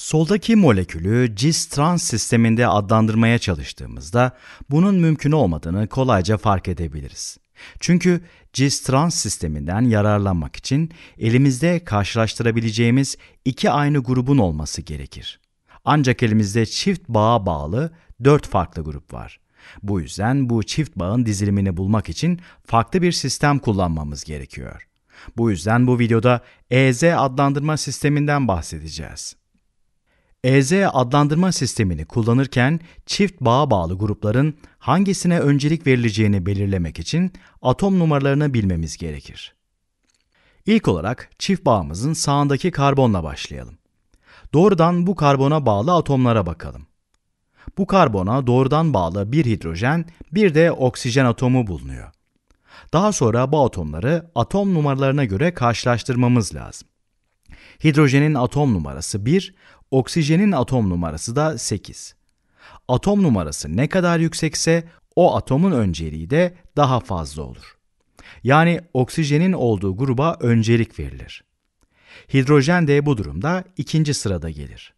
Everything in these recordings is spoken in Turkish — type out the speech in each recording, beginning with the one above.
Soldaki molekülü cis-trans sisteminde adlandırmaya çalıştığımızda bunun mümkün olmadığını kolayca fark edebiliriz. Çünkü cis-trans sisteminden yararlanmak için elimizde karşılaştırabileceğimiz iki aynı grubun olması gerekir. Ancak elimizde çift bağa bağlı dört farklı grup var. Bu yüzden bu çift bağın dizilimini bulmak için farklı bir sistem kullanmamız gerekiyor. Bu yüzden bu videoda EZ adlandırma sisteminden bahsedeceğiz. EZ adlandırma sistemini kullanırken çift bağa bağlı grupların hangisine öncelik verileceğini belirlemek için atom numaralarını bilmemiz gerekir. İlk olarak çift bağımızın sağındaki karbonla başlayalım. Doğrudan bu karbona bağlı atomlara bakalım. Bu karbona doğrudan bağlı bir hidrojen, bir de oksijen atomu bulunuyor. Daha sonra bu atomları atom numaralarına göre karşılaştırmamız lazım. Hidrojenin atom numarası 1, oksijenin atom numarası da 8. Atom numarası ne kadar yüksekse o atomun önceliği de daha fazla olur. Yani oksijenin olduğu gruba öncelik verilir. Hidrojen de bu durumda ikinci sırada gelir.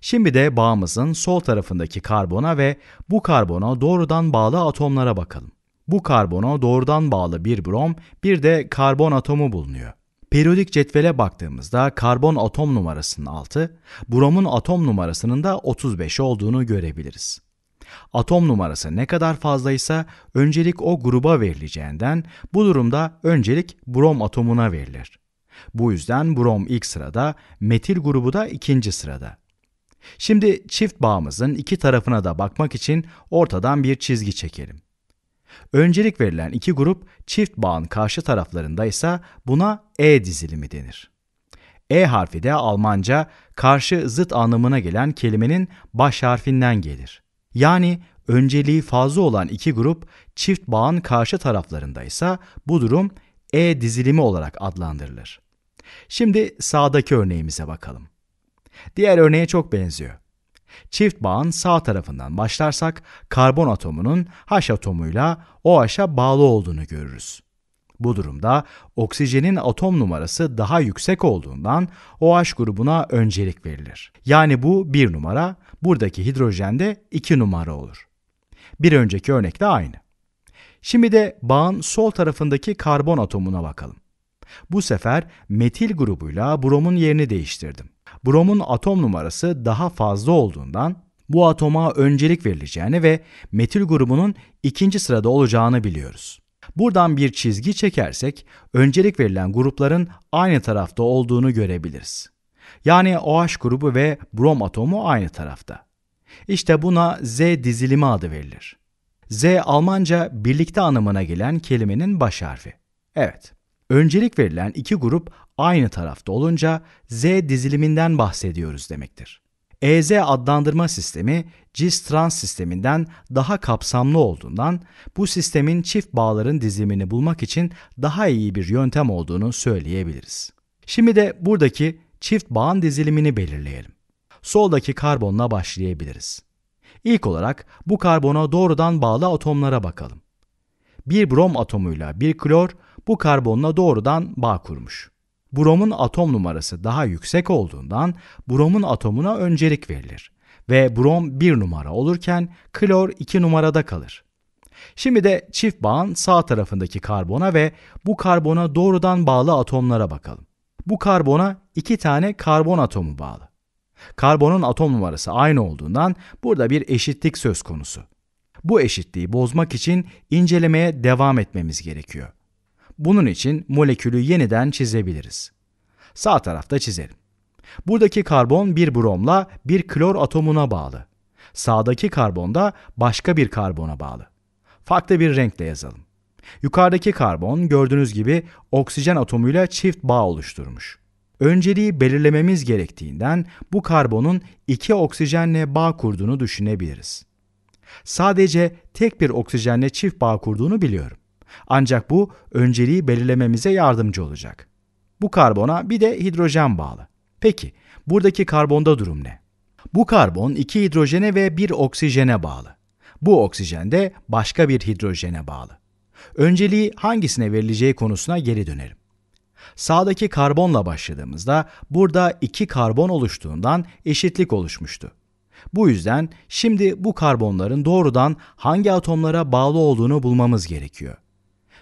Şimdi de bağımızın sol tarafındaki karbona ve bu karbona doğrudan bağlı atomlara bakalım. Bu karbona doğrudan bağlı bir brom, bir de karbon atomu bulunuyor. Periyodik cetvele baktığımızda karbon atom numarasının 6, bromun atom numarasının da 35 olduğunu görebiliriz. Atom numarası ne kadar fazlaysa öncelik o gruba verileceğinden bu durumda öncelik brom atomuna verilir. Bu yüzden brom ilk sırada, metil grubu da ikinci sırada. Şimdi çift bağımızın iki tarafına da bakmak için ortadan bir çizgi çekelim. Öncelik verilen iki grup çift bağın karşı taraflarında ise buna E dizilimi denir. E harfi de Almanca karşı zıt anlamına gelen kelimenin baş harfinden gelir. Yani önceliği fazla olan iki grup çift bağın karşı taraflarında ise bu durum E dizilimi olarak adlandırılır. Şimdi sağdaki örneğimize bakalım. Diğer örneğe çok benziyor. Çift bağın sağ tarafından başlarsak karbon atomunun H atomuyla OH'a bağlı olduğunu görürüz. Bu durumda oksijenin atom numarası daha yüksek olduğundan OH grubuna öncelik verilir. Yani bu bir numara, buradaki hidrojen de 2 numara olur. Bir önceki örnekte aynı. Şimdi de bağın sol tarafındaki karbon atomuna bakalım. Bu sefer metil grubuyla bromun yerini değiştirdim bromun atom numarası daha fazla olduğundan bu atoma öncelik verileceğini ve metil grubunun ikinci sırada olacağını biliyoruz. Buradan bir çizgi çekersek öncelik verilen grupların aynı tarafta olduğunu görebiliriz. Yani OH grubu ve brom atomu aynı tarafta. İşte buna Z dizilimi adı verilir. Z Almanca birlikte anlamına gelen kelimenin baş harfi. Evet. Öncelik verilen iki grup aynı tarafta olunca Z diziliminden bahsediyoruz demektir. EZ adlandırma sistemi GIS-TRANS sisteminden daha kapsamlı olduğundan bu sistemin çift bağların dizilimini bulmak için daha iyi bir yöntem olduğunu söyleyebiliriz. Şimdi de buradaki çift bağın dizilimini belirleyelim. Soldaki karbonla başlayabiliriz. İlk olarak bu karbona doğrudan bağlı atomlara bakalım. Bir brom atomuyla bir klor bu karbonla doğrudan bağ kurmuş bromun atom numarası daha yüksek olduğundan bromun atomuna öncelik verilir ve brom 1 numara olurken klor 2 numarada kalır. Şimdi de çift bağın sağ tarafındaki karbona ve bu karbona doğrudan bağlı atomlara bakalım. Bu karbona 2 tane karbon atomu bağlı. Karbonun atom numarası aynı olduğundan burada bir eşitlik söz konusu. Bu eşitliği bozmak için incelemeye devam etmemiz gerekiyor. Bunun için molekülü yeniden çizebiliriz. Sağ tarafta çizelim. Buradaki karbon bir bromla bir klor atomuna bağlı. Sağdaki karbon da başka bir karbona bağlı. Farklı bir renkle yazalım. Yukarıdaki karbon gördüğünüz gibi oksijen atomuyla çift bağ oluşturmuş. Önceliği belirlememiz gerektiğinden bu karbonun iki oksijenle bağ kurduğunu düşünebiliriz. Sadece tek bir oksijenle çift bağ kurduğunu biliyorum. Ancak bu önceliği belirlememize yardımcı olacak. Bu karbona bir de hidrojen bağlı. Peki buradaki karbonda durum ne? Bu karbon iki hidrojene ve bir oksijene bağlı. Bu oksijen de başka bir hidrojene bağlı. Önceliği hangisine verileceği konusuna geri dönerim. Sağdaki karbonla başladığımızda burada iki karbon oluştuğundan eşitlik oluşmuştu. Bu yüzden şimdi bu karbonların doğrudan hangi atomlara bağlı olduğunu bulmamız gerekiyor.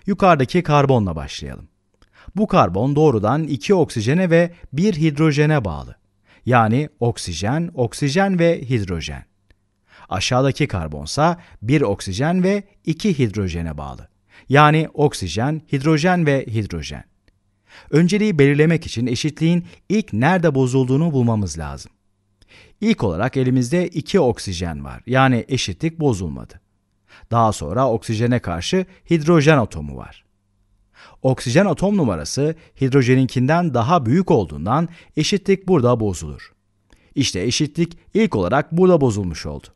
Yukarıdaki karbonla başlayalım. Bu karbon doğrudan iki oksijene ve bir hidrojene bağlı. Yani oksijen, oksijen ve hidrojen. Aşağıdaki karbonsa bir oksijen ve iki hidrojene bağlı. Yani oksijen, hidrojen ve hidrojen. Önceliği belirlemek için eşitliğin ilk nerede bozulduğunu bulmamız lazım. İlk olarak elimizde 2 oksijen var. Yani eşitlik bozulmadı. Daha sonra oksijene karşı hidrojen atomu var. Oksijen atom numarası hidrojeninkinden daha büyük olduğundan eşitlik burada bozulur. İşte eşitlik ilk olarak burada bozulmuş oldu.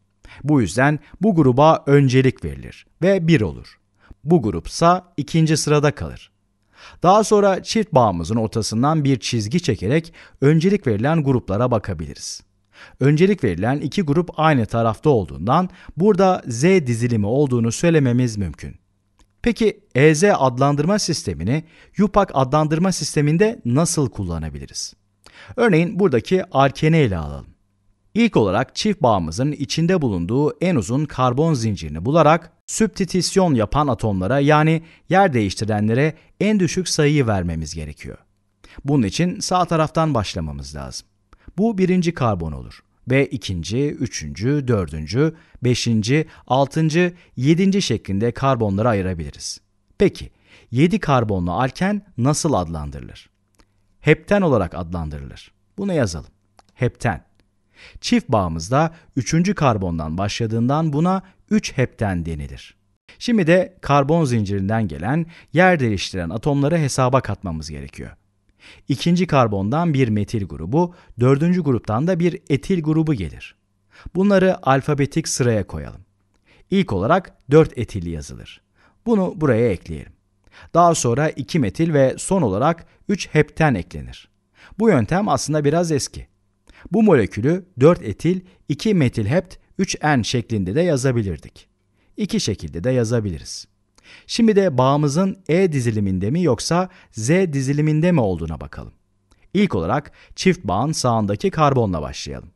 Bu yüzden bu gruba öncelik verilir ve 1 olur. Bu grupsa ikinci sırada kalır. Daha sonra çift bağımızın ortasından bir çizgi çekerek öncelik verilen gruplara bakabiliriz öncelik verilen iki grup aynı tarafta olduğundan burada Z dizilimi olduğunu söylememiz mümkün. Peki EZ adlandırma sistemini UPAC adlandırma sisteminde nasıl kullanabiliriz? Örneğin buradaki arkene ile alalım. İlk olarak çift bağımızın içinde bulunduğu en uzun karbon zincirini bularak süptitisyon yapan atomlara yani yer değiştirenlere en düşük sayıyı vermemiz gerekiyor. Bunun için sağ taraftan başlamamız lazım. Bu birinci karbon olur ve ikinci, üçüncü, dördüncü, beşinci, altıncı, yedinci şeklinde karbonları ayırabiliriz. Peki, yedi karbonlu alken nasıl adlandırılır? Hepten olarak adlandırılır. Bunu yazalım. Hepten. Çift bağımızda üçüncü karbondan başladığından buna üç hepten denilir. Şimdi de karbon zincirinden gelen yer değiştiren atomları hesaba katmamız gerekiyor. İkinci karbondan bir metil grubu, dördüncü gruptan da bir etil grubu gelir. Bunları alfabetik sıraya koyalım. İlk olarak 4 etil yazılır. Bunu buraya ekleyelim. Daha sonra 2 metil ve son olarak 3 hepten eklenir. Bu yöntem aslında biraz eski. Bu molekülü 4 etil, 2 metil hept, 3 n şeklinde de yazabilirdik. İki şekilde de yazabiliriz. Şimdi de bağımızın E diziliminde mi yoksa Z diziliminde mi olduğuna bakalım. İlk olarak çift bağın sağındaki karbonla başlayalım.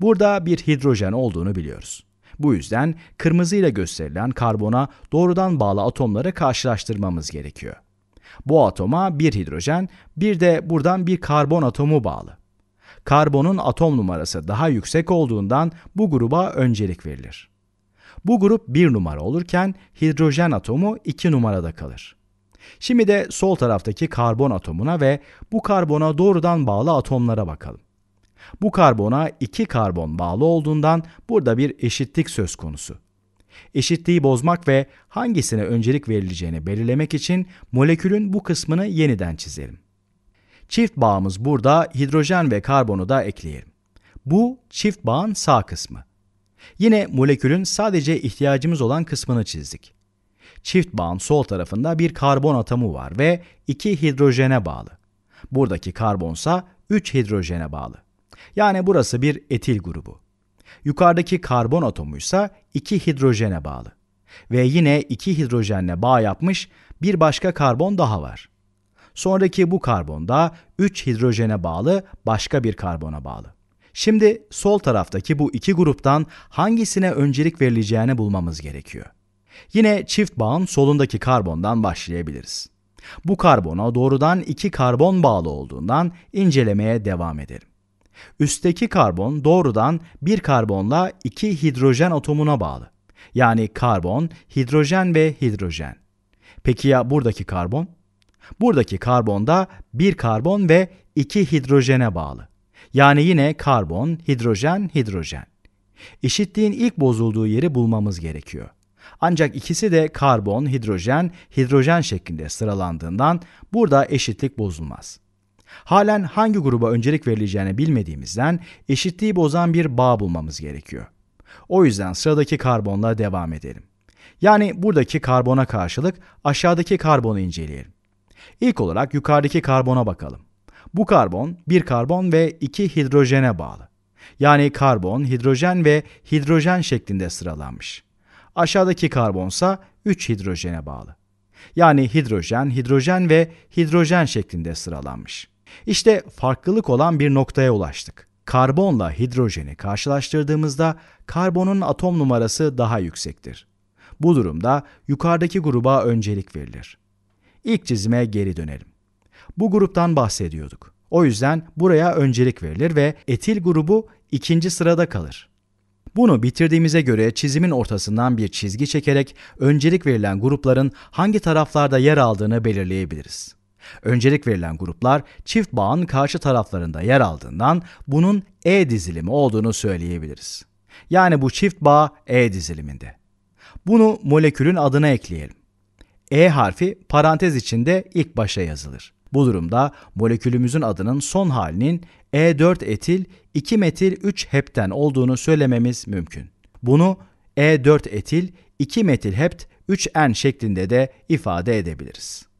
Burada bir hidrojen olduğunu biliyoruz. Bu yüzden kırmızıyla gösterilen karbona doğrudan bağlı atomları karşılaştırmamız gerekiyor. Bu atoma bir hidrojen, bir de buradan bir karbon atomu bağlı. Karbonun atom numarası daha yüksek olduğundan bu gruba öncelik verilir. Bu grup 1 numara olurken hidrojen atomu 2 numarada kalır. Şimdi de sol taraftaki karbon atomuna ve bu karbona doğrudan bağlı atomlara bakalım. Bu karbona 2 karbon bağlı olduğundan burada bir eşitlik söz konusu. Eşitliği bozmak ve hangisine öncelik verileceğini belirlemek için molekülün bu kısmını yeniden çizelim. Çift bağımız burada hidrojen ve karbonu da ekleyelim. Bu çift bağın sağ kısmı. Yine molekülün sadece ihtiyacımız olan kısmını çizdik. Çift bağın sol tarafında bir karbon atomu var ve iki hidrojene bağlı. Buradaki karbonsa 3 hidrojene bağlı. Yani burası bir etil grubu. Yukarıdaki karbon atomuysa 2 hidrojene bağlı. Ve yine 2 hidrojenle bağ yapmış bir başka karbon daha var. Sonraki bu karbon da 3 hidrojene bağlı başka bir karbona bağlı. Şimdi sol taraftaki bu iki gruptan hangisine öncelik verileceğini bulmamız gerekiyor. Yine çift bağın solundaki karbondan başlayabiliriz. Bu karbona doğrudan iki karbon bağlı olduğundan incelemeye devam edelim. Üstteki karbon doğrudan bir karbonla iki hidrojen atomuna bağlı. Yani karbon, hidrojen ve hidrojen. Peki ya buradaki karbon? Buradaki karbon da bir karbon ve iki hidrojene bağlı. Yani yine karbon, hidrojen, hidrojen. Eşitliğin ilk bozulduğu yeri bulmamız gerekiyor. Ancak ikisi de karbon, hidrojen, hidrojen şeklinde sıralandığından burada eşitlik bozulmaz. Halen hangi gruba öncelik verileceğini bilmediğimizden eşitliği bozan bir bağ bulmamız gerekiyor. O yüzden sıradaki karbonla devam edelim. Yani buradaki karbona karşılık aşağıdaki karbonu inceleyelim. İlk olarak yukarıdaki karbona bakalım. Bu karbon bir karbon ve iki hidrojene bağlı. Yani karbon, hidrojen ve hidrojen şeklinde sıralanmış. Aşağıdaki karbonsa 3 hidrojene bağlı. Yani hidrojen, hidrojen ve hidrojen şeklinde sıralanmış. İşte farklılık olan bir noktaya ulaştık. Karbonla hidrojeni karşılaştırdığımızda karbonun atom numarası daha yüksektir. Bu durumda yukarıdaki gruba öncelik verilir. İlk çizime geri dönelim. Bu gruptan bahsediyorduk. O yüzden buraya öncelik verilir ve etil grubu ikinci sırada kalır. Bunu bitirdiğimize göre çizimin ortasından bir çizgi çekerek öncelik verilen grupların hangi taraflarda yer aldığını belirleyebiliriz. Öncelik verilen gruplar çift bağın karşı taraflarında yer aldığından bunun E dizilimi olduğunu söyleyebiliriz. Yani bu çift bağ E diziliminde. Bunu molekülün adına ekleyelim. E harfi parantez içinde ilk başa yazılır. Bu durumda molekülümüzün adının son halinin E4 etil 2 metil 3 hepten olduğunu söylememiz mümkün. Bunu E4 etil 2 metil hept 3N şeklinde de ifade edebiliriz.